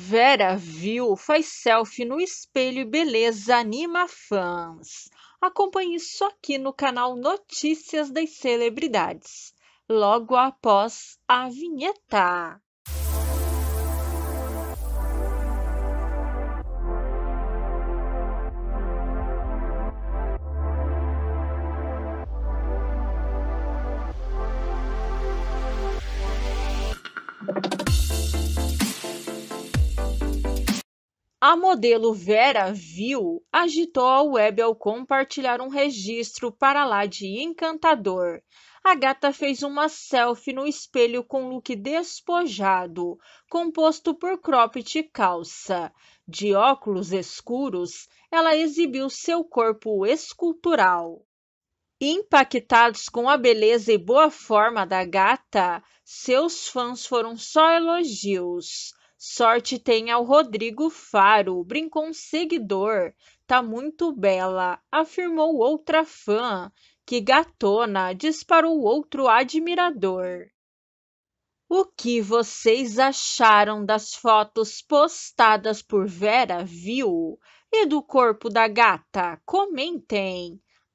Vera viu, faz selfie no espelho e beleza anima fãs. Acompanhe isso aqui no canal Notícias das Celebridades, logo após a vinheta. A modelo Vera Viu agitou a web ao compartilhar um registro para lá de encantador. A gata fez uma selfie no espelho com look despojado, composto por cropped e calça. De óculos escuros, ela exibiu seu corpo escultural. Impactados com a beleza e boa forma da gata, seus fãs foram só elogios. Sorte tem ao Rodrigo Faro, brincou um seguidor. Tá muito bela, afirmou outra fã. Que gatona, disparou outro admirador. O que vocês acharam das fotos postadas por Vera Viu e do corpo da gata? Comentem!